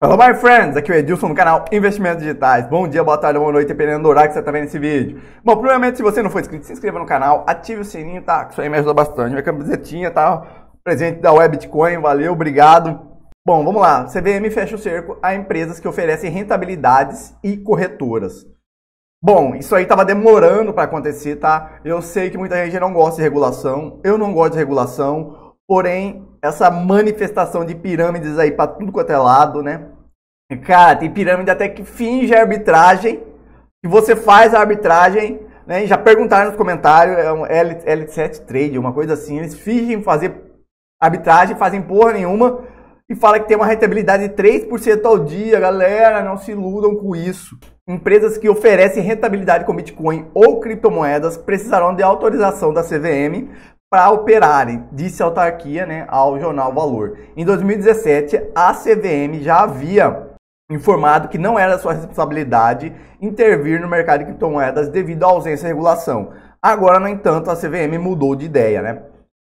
Hello my friends, aqui é o Edilson do canal Investimentos Digitais. Bom dia, boa tarde, boa noite, dependendo do horário que você está vendo esse vídeo. Bom, primeiramente, se você não for inscrito, se inscreva no canal, ative o sininho, tá? Que isso aí me ajuda bastante. Minha camisetinha tá presente da Web Bitcoin, valeu, obrigado. Bom, vamos lá. CVM fecha o cerco a empresas que oferecem rentabilidades e corretoras. Bom, isso aí estava demorando para acontecer, tá? Eu sei que muita gente não gosta de regulação, eu não gosto de regulação, porém essa manifestação de pirâmides aí para tudo quanto é lado, né? Cara, tem pirâmide até que finge arbitragem, que você faz a arbitragem, né? Já perguntaram nos comentários, é um L7 Trade, uma coisa assim, eles fingem fazer arbitragem, fazem porra nenhuma e fala que tem uma rentabilidade de 3% ao dia. Galera, não se iludam com isso. Empresas que oferecem rentabilidade com Bitcoin ou criptomoedas precisarão de autorização da CVM para operarem, disse a autarquia né, ao jornal Valor. Em 2017, a CVM já havia informado que não era sua responsabilidade intervir no mercado de criptomoedas devido à ausência de regulação. Agora, no entanto, a CVM mudou de ideia, né?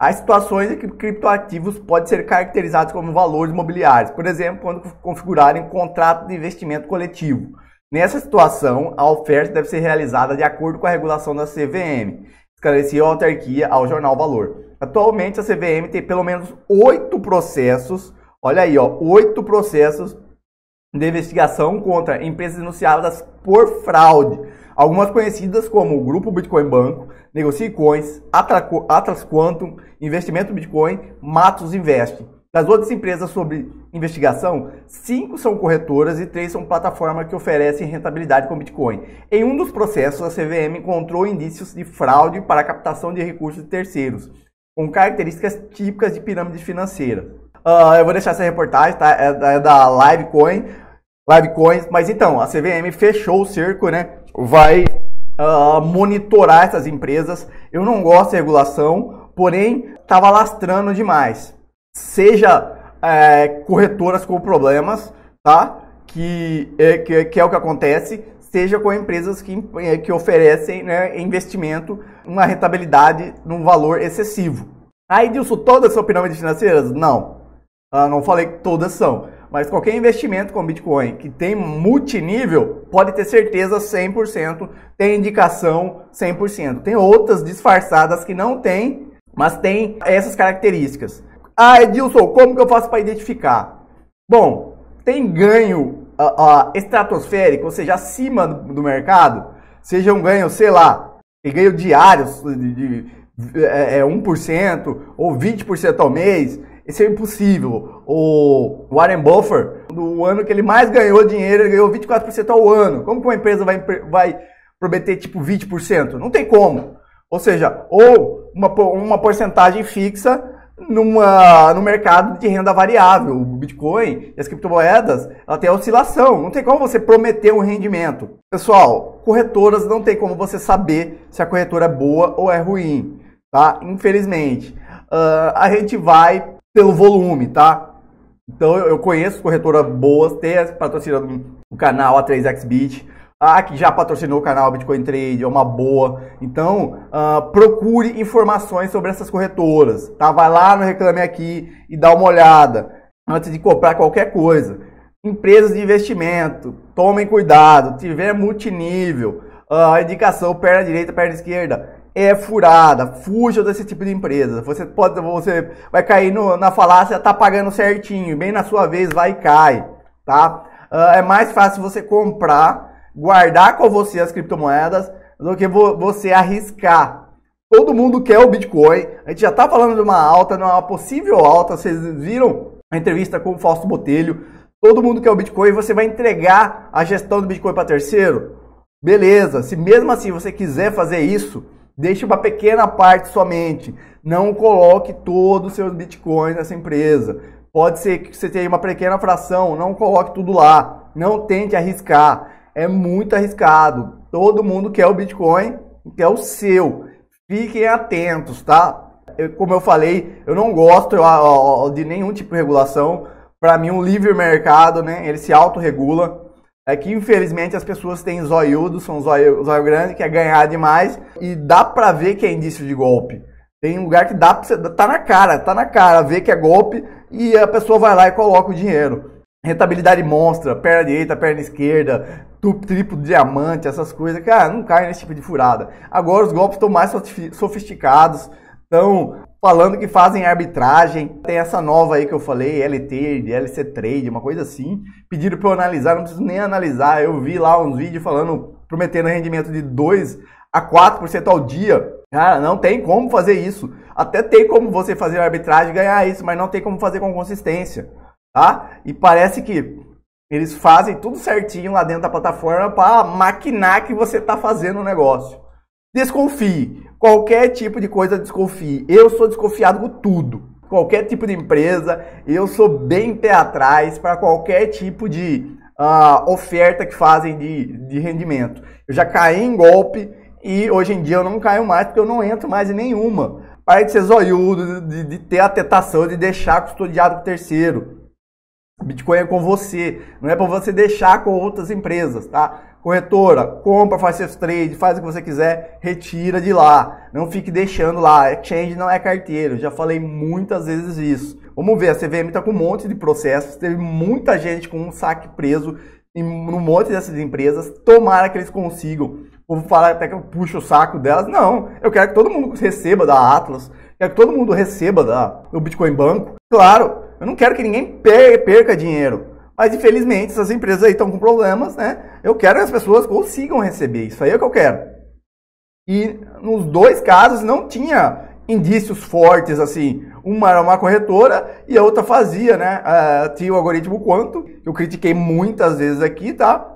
As situações em que criptoativos podem ser caracterizados como valores mobiliários, por exemplo, quando configurarem contrato de investimento coletivo. Nessa situação, a oferta deve ser realizada de acordo com a regulação da CVM, esclareceu a autarquia ao jornal Valor. Atualmente, a CVM tem pelo menos oito processos, olha aí, ó, oito processos de investigação contra empresas denunciadas por fraude. Algumas conhecidas como o Grupo Bitcoin Banco, Negocie Coins, Atlas Quantum, Investimento Bitcoin, Matos Invest. Das outras empresas sob investigação, cinco são corretoras e três são plataformas que oferecem rentabilidade com Bitcoin. Em um dos processos, a CVM encontrou indícios de fraude para captação de recursos de terceiros, com características típicas de pirâmide financeira. Uh, eu vou deixar essa reportagem, tá? É da, é da Livecoin. Livecoins, mas então, a CVM fechou o cerco, né? Vai uh, monitorar essas empresas. Eu não gosto de regulação, porém, estava lastrando demais. Seja é, corretoras com problemas, tá? Que é, que, que é o que acontece, seja com empresas que, é, que oferecem né, investimento, uma rentabilidade num valor excessivo. Aí, Dilson, todas são pirâmides financeiras? Não. Ah, não falei que todas são, mas qualquer investimento com Bitcoin que tem multinível pode ter certeza 100%, tem indicação 100%. Tem outras disfarçadas que não tem, mas tem essas características. Ah, Edilson, como que eu faço para identificar? Bom, tem ganho uh, uh, estratosférico, ou seja, acima do, do mercado, seja um ganho, sei lá, ganho diário de, de, de é, 1% é ou 20% ao mês, isso é impossível. O Warren Buffett, no ano que ele mais ganhou dinheiro, ele ganhou 24% ao ano. Como que uma empresa vai, vai prometer tipo 20%? Não tem como. Ou seja, ou uma, uma porcentagem fixa numa, no mercado de renda variável. O Bitcoin e as criptomoedas, ela tem oscilação. Não tem como você prometer um rendimento. Pessoal, corretoras não tem como você saber se a corretora é boa ou é ruim, tá? Infelizmente. Uh, a gente vai pelo volume, tá? Então eu, conheço corretoras boas, tem patrocinando o canal A3XBit, a que já patrocinou o canal Bitcoin Trade, é uma boa. Então uh, procure informações sobre essas corretoras, tá? Vai lá no Reclame Aqui e dá uma olhada antes de comprar qualquer coisa. Empresas de investimento, tomem cuidado, tiver multinível, uh, indicação perna direita, perna esquerda, é furada, fuja desse tipo de empresa. Você pode, você vai cair no, na falácia, tá pagando certinho, bem na sua vez vai e cai, tá? Uh, é mais fácil você comprar, guardar com você as criptomoedas do que vo, você arriscar. Todo mundo quer o Bitcoin. A gente já tá falando de uma alta, não é uma possível alta. Vocês viram a entrevista com o Fausto Botelho? Todo mundo quer o Bitcoin. Você vai entregar a gestão do Bitcoin para terceiro? Beleza. Se mesmo assim você quiser fazer isso, Deixe uma pequena parte somente. Não coloque todos os seus bitcoins nessa empresa. Pode ser que você tenha uma pequena fração, não coloque tudo lá. Não tente arriscar. É muito arriscado. Todo mundo quer o Bitcoin, quer o seu. Fiquem atentos, tá? Eu, como eu falei, eu não gosto de nenhum tipo de regulação. Para mim, um livre mercado, né? Ele se autorregula. É que infelizmente as pessoas têm zoiudo, são zoios grandes grande, quer ganhar demais e dá pra ver que é indício de golpe. Tem um lugar que dá pra você, tá na cara, tá na cara, ver que é golpe e a pessoa vai lá e coloca o dinheiro. Rentabilidade monstra, perna direita, perna esquerda, triplo diamante, essas coisas, cara, ah, não cai nesse tipo de furada. Agora os golpes estão mais sofisticados, estão falando que fazem arbitragem. Tem essa nova aí que eu falei, LT, LC Trade, uma coisa assim. Pediram para eu analisar, não preciso nem analisar. Eu vi lá uns vídeos falando, prometendo rendimento de 2 a 4% ao dia. Cara, não tem como fazer isso. Até tem como você fazer arbitragem e ganhar isso, mas não tem como fazer com consistência, tá? E parece que eles fazem tudo certinho lá dentro da plataforma para maquinar que você está fazendo o negócio. Desconfie. Qualquer tipo de coisa, desconfie. Eu sou desconfiado com tudo. Qualquer tipo de empresa, eu sou bem pé atrás para qualquer tipo de uh, oferta que fazem de, de rendimento. Eu já caí em golpe e hoje em dia eu não caio mais porque eu não entro mais em nenhuma. Pare de ser zoiudo, de, de ter a tentação de deixar custodiado o terceiro. Bitcoin é com você, não é para você deixar com outras empresas, tá? Corretora, compra, faz seus trades, faz o que você quiser, retira de lá. Não fique deixando lá. Exchange é não é carteiro. Já falei muitas vezes isso. Vamos ver, a CVM está com um monte de processos, teve muita gente com um saque preso em um monte dessas empresas. Tomara que eles consigam. Vou falar até que eu puxo o saco delas. Não, eu quero que todo mundo receba da Atlas, quero que todo mundo receba da, do Bitcoin Banco. Claro, eu não quero que ninguém perca dinheiro. Mas infelizmente essas empresas aí estão com problemas, né? Eu quero que as pessoas consigam receber, isso aí é o que eu quero. E nos dois casos não tinha indícios fortes assim. Uma era uma corretora e a outra fazia, né? Uh, tinha o algoritmo quanto, eu critiquei muitas vezes aqui, tá?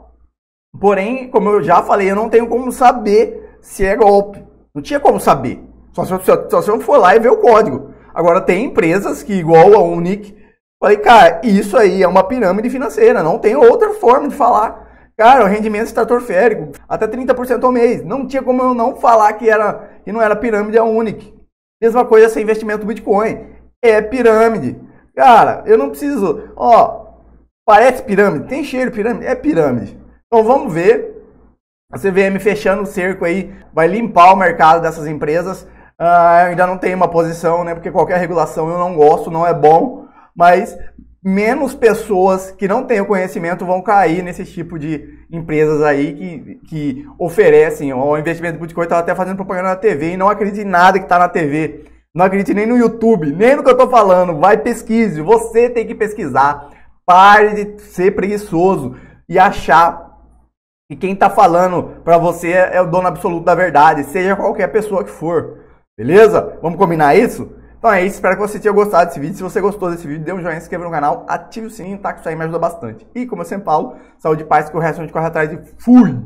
Porém, como eu já falei, eu não tenho como saber se é golpe. Não tinha como saber. Só se, eu, só se eu for lá e ver o código. Agora, tem empresas que, igual a Unic, Falei, cara, isso aí é uma pirâmide financeira, não tem outra forma de falar. Cara, o rendimento estratosférico, até 30% ao mês. Não tinha como eu não falar que, era, que não era pirâmide, é única. Mesma coisa sem investimento no Bitcoin. É pirâmide. Cara, eu não preciso. Ó, parece pirâmide, tem cheiro pirâmide, é pirâmide. Então vamos ver. A CVM fechando o cerco aí, vai limpar o mercado dessas empresas. Uh, eu ainda não tenho uma posição, né? Porque qualquer regulação eu não gosto, não é bom mas menos pessoas que não têm o conhecimento vão cair nesse tipo de empresas aí que, que oferecem o investimento em Bitcoin. Estava tá até fazendo propaganda na TV e não acredite em nada que está na TV. Não acredite nem no YouTube, nem no que eu estou falando. Vai pesquise. Você tem que pesquisar. Pare de ser preguiçoso e achar que quem está falando para você é, é o dono absoluto da verdade, seja qualquer pessoa que for. Beleza? Vamos combinar isso? Então é isso, espero que você tenha gostado desse vídeo. Se você gostou desse vídeo, dê um joinha, se inscreva no canal, ative o sininho, tá? Que isso aí me ajuda bastante. E como eu sempre falo, saúde e paz, que o resto a gente corre atrás e fui!